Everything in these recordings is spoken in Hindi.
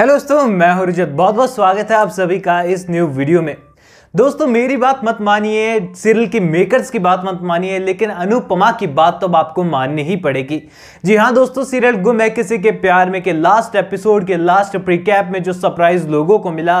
हेलो दोस्तों मैं हूं रिजत बहुत बहुत स्वागत है आप सभी का इस न्यू वीडियो में दोस्तों मेरी बात मत मानिए सीरियल के मेकर्स की बात मत मानिए लेकिन अनुपमा की बात तो अब आपको माननी ही पड़ेगी जी हाँ दोस्तों सीरियल गुम है किसी के प्यार में के लास्ट एपिसोड के लास्ट प्रीकैप में जो सरप्राइज लोगों को मिला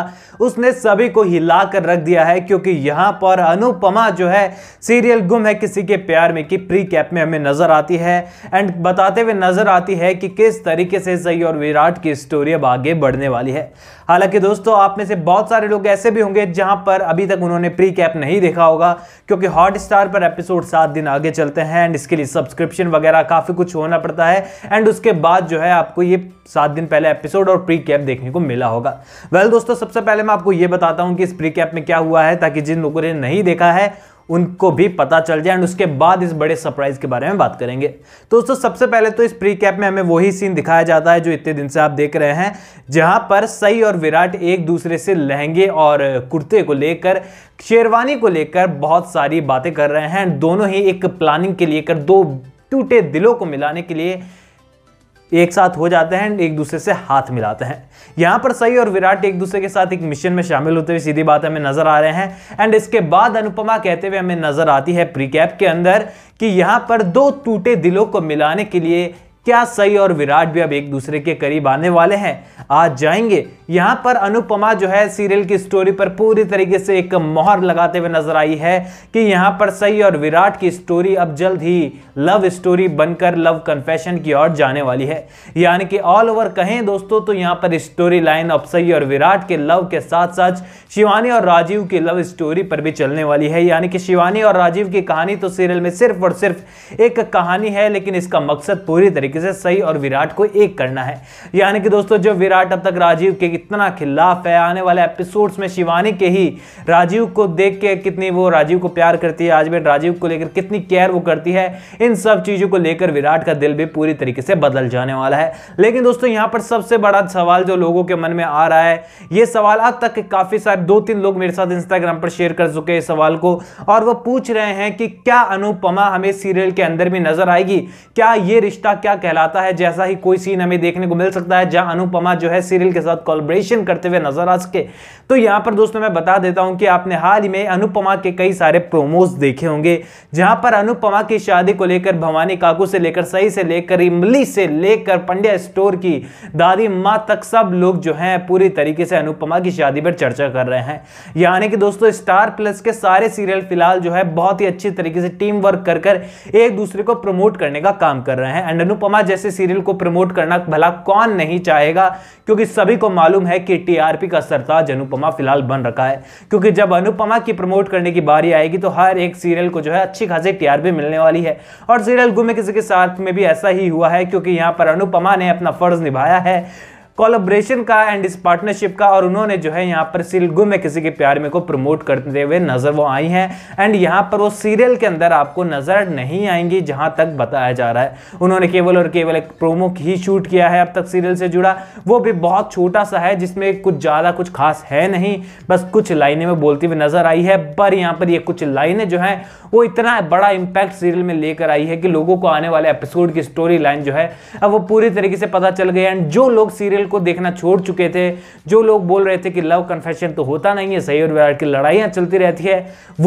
उसने सभी को हिला कर रख दिया है क्योंकि यहाँ पर अनुपमा जो है सीरियल गुम है किसी के प्यार में की प्री कैप में हमें नजर आती है एंड बताते हुए नजर आती है कि किस तरीके से सही और विराट की स्टोरी अब आगे बढ़ने वाली है हालांकि दोस्तों आप में से बहुत सारे लोग ऐसे भी होंगे जहां पर अभी अभी तक उन्होंने प्री कैप नहीं देखा होगा क्योंकि हॉट स्टार पर एपिसोड सात दिन आगे चलते हैं एंड इसके लिए सब्सक्रिप्शन वगैरह काफ़ी कुछ होना पड़ता है एंड उसके बाद जो है आपको ये सात दिन पहले एपिसोड और प्री कैप देखने को मिला होगा वेल well, दोस्तों सबसे पहले मैं आपको ये बताता हूं कि इस प्री कैप में क्या हुआ है ताकि जिन लोगों ने नहीं देखा है उनको भी पता चल जाए एंड उसके बाद इस बड़े सरप्राइज के बारे में बात करेंगे तो दोस्तों सबसे पहले तो इस प्री कैप में हमें वही सीन दिखाया जाता है जो इतने दिन से आप देख रहे हैं जहां पर सई और विराट एक दूसरे से लहंगे और कुर्ते को लेकर शेरवानी को लेकर बहुत सारी बातें कर रहे हैं दोनों ही एक प्लानिंग के लिए कर दो टूटे दिलों को मिलाने के लिए एक साथ हो जाते हैं एक दूसरे से हाथ मिलाते हैं यहाँ पर सई और विराट एक दूसरे के साथ एक मिशन में शामिल होते हुए सीधी बात हमें नजर आ रहे हैं एंड इसके बाद अनुपमा कहते हुए हमें नजर आती है प्रीकैप के अंदर कि यहाँ पर दो टूटे दिलों को मिलाने के लिए क्या सई और विराट भी अब एक दूसरे के करीब आने वाले हैं आज जाएंगे यहाँ पर अनुपमा जो है सीरियल की स्टोरी पर पूरी तरीके से एक मोहर लगाते हुए नजर आई है कि यहाँ पर सई और विराट की स्टोरी अब जल्द ही लव स्टोरी बनकर लव कन्फेशन की ओर जाने वाली है यानी कि ऑल ओवर कहें दोस्तों तो यहाँ पर स्टोरी लाइन अब सई और विराट के लव के साथ साथ शिवानी और राजीव की लव स्टोरी पर भी चलने वाली है यानी कि शिवानी और राजीव की कहानी तो सीरियल में सिर्फ और सिर्फ एक कहानी है लेकिन इसका मकसद पूरी तरीके तरीके से सही और विराट को एक करना है यानी कि दोस्तों जो विराट अब तक राजीव के कितना खिलाफ है आने वाले एपिसोड्स में शिवानी के ही राजीव को देख के कितनी वो राजीव को प्यार करती है आज भी राजीव को लेकर कितनी केयर वो करती है इन सब चीज़ों को लेकर विराट का दिल भी पूरी तरीके से बदल जाने वाला है लेकिन दोस्तों यहां पर सबसे बड़ा सवाल जो लोगों के मन में आ रहा है यह सवाल अब तक काफ़ी सारे दो तीन लोग मेरे साथ इंस्टाग्राम पर शेयर कर चुके हैं सवाल को और वो पूछ रहे हैं कि क्या अनुपमा हमें सीरियल के अंदर भी नजर आएगी क्या ये रिश्ता क्या कहलाता है जैसा ही कोई सीन हमें देखने को मिल सकता है जहां अनुपमा जो है सीरियल के साथ कॉलब्रेशन करते हुए नजर आ सके तो यहां पर दोस्तों मैं बता देता हूं कि आपने हाल ही में अनुपमा के कई सारे प्रोमोज देखे होंगे जहां पर अनुपमा की शादी को लेकर भवानी काकू से लेकर सही से लेकर इमली से लेकर पंड्या स्टोर की दादी माँ तक सब लोग जो है पूरी तरीके से अनुपमा की शादी पर चर्चा कर रहे हैं यानी कि दोस्तों स्टार प्लस के सारे सीरियल फिलहाल जो है बहुत ही अच्छी तरीके से टीम वर्क कर एक दूसरे को प्रमोट करने का काम कर रहे हैं एंड अनुपमा सोमा जैसे सीरियल को प्रमोट करना भला कौन नहीं चाहेगा क्योंकि सभी को मालूम है कि टीआरपी का सरताज अनुपमा फिलहाल बन रखा है क्योंकि जब अनुपमा की प्रमोट करने की बारी आएगी तो हर एक सीरियल को जो है अच्छी खासी टीआरपी मिलने वाली है और सीरियल गुमे किसी के साथ में भी ऐसा ही हुआ है क्योंकि यहाँ पर अनुपमा ने अपना फर्ज निभाया है कोलाब्रेशन का एंड इस पार्टनरशिप का और उन्होंने जो है यहाँ पर सिलगु में किसी के प्यार में को प्रमोट करते हुए नजर वो आई हैं एंड यहाँ पर वो सीरियल के अंदर आपको नजर नहीं आएंगी जहाँ तक बताया जा रहा है उन्होंने केवल और केवल एक प्रोमो ही शूट किया है अब तक सीरियल से जुड़ा वो भी बहुत छोटा सा है जिसमें कुछ ज़्यादा कुछ खास है नहीं बस कुछ लाइनें में बोलती हुई नजर आई है पर यहाँ पर ये कुछ लाइनें जो हैं वो इतना बड़ा इम्पैक्ट सीरियल में लेकर आई है कि लोगों को आने वाले एपिसोड की स्टोरी लाइन जो है अब वो पूरी तरीके से पता चल गई एंड जो लोग सीरियल को देखना छोड़ चुके थे जो लोग बोल रहे थे कि लव कन्फेशन तो होता नहीं है सही और व्यवहार की लड़ाइयाँ चलती रहती है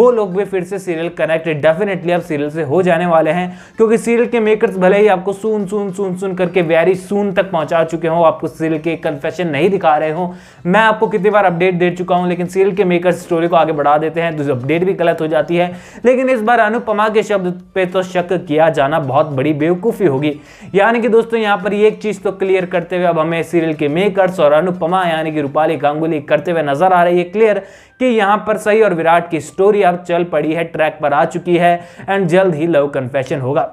वो लोग भी फिर से सीरियल कनेक्टेड डेफिनेटली अब सीरियल से हो जाने वाले हैं क्योंकि सीरियल के मेकर्स भले ही आपको सुन सुन सुन सुन करके वेरी सुन तक पहुँचा चुके हों आपको सीरियल के कन्फेशन नहीं दिखा रहे हों मैं आपको कितनी बार अपडेट दे चुका हूँ लेकिन सीरियल के मेकर्स स्टोरी को आगे बढ़ा देते हैं तो अपडेट भी गलत हो जाती है लेकिन इस बार अनुपमा के शब्द पर तो शक किया जाना बहुत बड़ी बेवकूफ़ी होगी यानी कि दोस्तों यहाँ पर ये एक चीज़ तो क्लियर करते हुए अब हमें सीरियल सीरियल के मेकर्स और अनुपमा यानी कि रूपाली गांगुली करते हुए नजर आ रही है क्लियर कि यहां पर सही और विराट की स्टोरी अब चल पड़ी है ट्रैक पर आ चुकी है एंड जल्द ही लव कन्फेशन होगा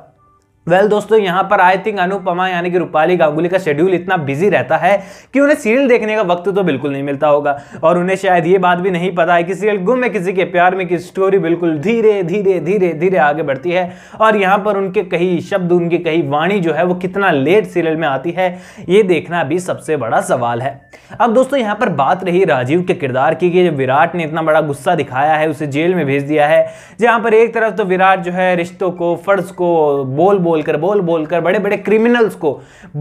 वेल well, दोस्तों यहाँ पर आई थिंक अनुपमा यानी कि रूपाली गांगुली का शेड्यूल इतना बिजी रहता है कि उन्हें सीरियल देखने का वक्त तो बिल्कुल नहीं मिलता होगा और उन्हें शायद ये बात भी नहीं पता है कि सीरियल गुम है किसी के प्यार में कि स्टोरी बिल्कुल धीरे धीरे धीरे धीरे आगे बढ़ती है और यहाँ पर उनके कई शब्द उनकी कई वाणी जो है वो कितना लेट सीरियल में आती है ये देखना भी सबसे बड़ा सवाल है अब दोस्तों यहाँ पर बात रही राजीव के किरदार की कि विराट ने इतना बड़ा गुस्सा दिखाया है उसे जेल में भेज दिया है जहाँ पर एक तरफ तो विराट जो है रिश्तों को फर्ज को बोल बोल बोलकर बोल बोलकर बड़े बड़े क्रिमिनल्स को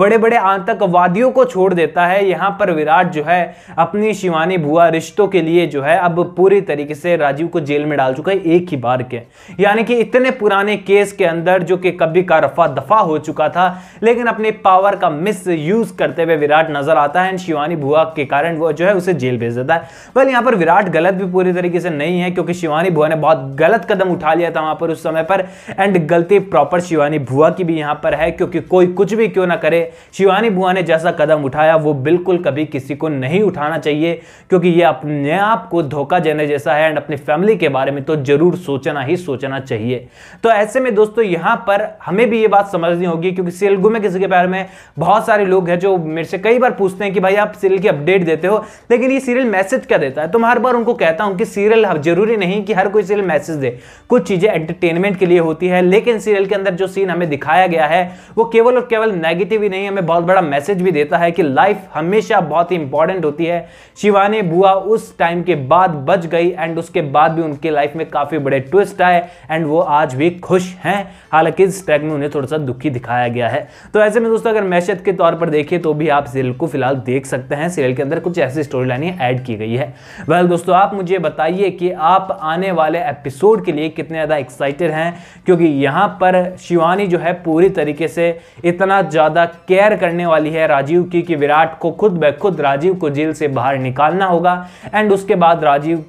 बड़े बड़े आतंकवादियों को छोड़ देता है यहाँ पर विराट जो है अपनी शिवानी भुआ रिश्तों के लिए जो है अब पूरी तरीके से राजीव को जेल में डाल चुका है एक ही बार के यानी कि इतने पुराने केस के अंदर जो कि कभी का रफा दफा हो चुका था लेकिन अपने पावर का मिस यूज करते हुए विराट नजर आता है शिवानी भुआ के कारण वो जो है उसे जेल भेज देता है वह यहाँ पर विराट गलत भी पूरी तरीके से नहीं है क्योंकि शिवानी भुआ ने बहुत गलत कदम उठा लिया था वहां पर उस समय पर एंड गलती प्रॉपर शिवानी भुआ बुआ की भी यहां पर है क्योंकि कोई कुछ भी क्यों ना करे शिवानी बुआ ने जैसा कदम उठाया वो बिल्कुल कभी किसी को नहीं उठाना चाहिए क्योंकि ये अपने आप को धोखा देने जैसा है एंड अपनी फैमिली के बारे में तो जरूर सोचना ही सोचना चाहिए तो ऐसे में दोस्तों यहां पर हमें भी ये बात समझनी होगी क्योंकि सेलगु में किसी के बारे में बहुत सारे लोग हैं जो मेरे से कई बार पूछते हैं कि भाई आप सीरियल की अपडेट देते हो लेकिन ये सीरियल मैसेज क्या देता है तो मैं हर बार उनको कहता हूं कि सीरियल जरूरी नहीं कि हर कोई सीरियल मैसेज दे कुछ चीज़ें एंटरटेनमेंट के लिए होती है लेकिन सीरियल के अंदर जो सीन हमें दिखाया गया है वो केवल और केवल नेगेटिव ही नहीं हमें बहुत बड़ा मैसेज भी देता है कि लाइफ हमेशा बहुत ही इंपॉर्टेंट होती है शिवानी बुआ उस टाइम के बाद बच गई एंड उसके बाद भी उनके लाइफ में काफ़ी बड़े ट्विस्ट आए एंड वो आज भी खुश हैं हालांकि इस ट्रैक में उन्हें थोड़ा सा दुखी दिखाया गया है तो ऐसे में दोस्तों अगर मैशत के तौर पर देखिए तो भी आप सीरियल को फिलहाल देख सकते हैं सीरियल के अंदर कुछ ऐसी स्टोरी लाइन ऐड की गई है वेल दोस्तों आप मुझे बताइए कि आप आने वाले एपिसोड के लिए कितने ज़्यादा एक्साइटेड हैं क्योंकि यहां पर शिवानी जो है पूरी तरीके से इतना ज़्यादा केयर करने वाली है राजीव की कि विराट को खुद ब खुद राजीव को जेल से बाहर निकालना होगा एंड उसके बाद राजीव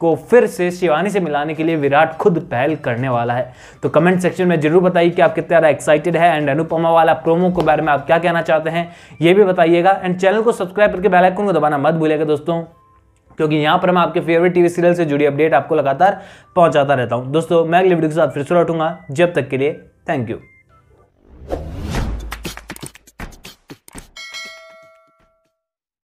को फिर से शिवानी से मिलाने के लिए विराट खुद पहल करने वाला है तो कमेंट सेक्शन में जरूर बताइए कि आप कितने ज़्यादा एक्साइटेड है एंड अनुपमा वाला प्रोमो के बारे में आप क्या कहना चाहते हैं ये भी बताइएगा एंड चैनल को सब्सक्राइब करके बेल आइकन को दबाना मत भूलेगा दोस्तों क्योंकि यहाँ पर मैं आपके फेवरेट टीवी सीरियल से जुड़ी अपडेट आपको लगातार पहुँचाता रहता हूँ दोस्तों मैं अगले वीडियो के साथ फिर से लौटूंगा जब तक के लिए थैंक यू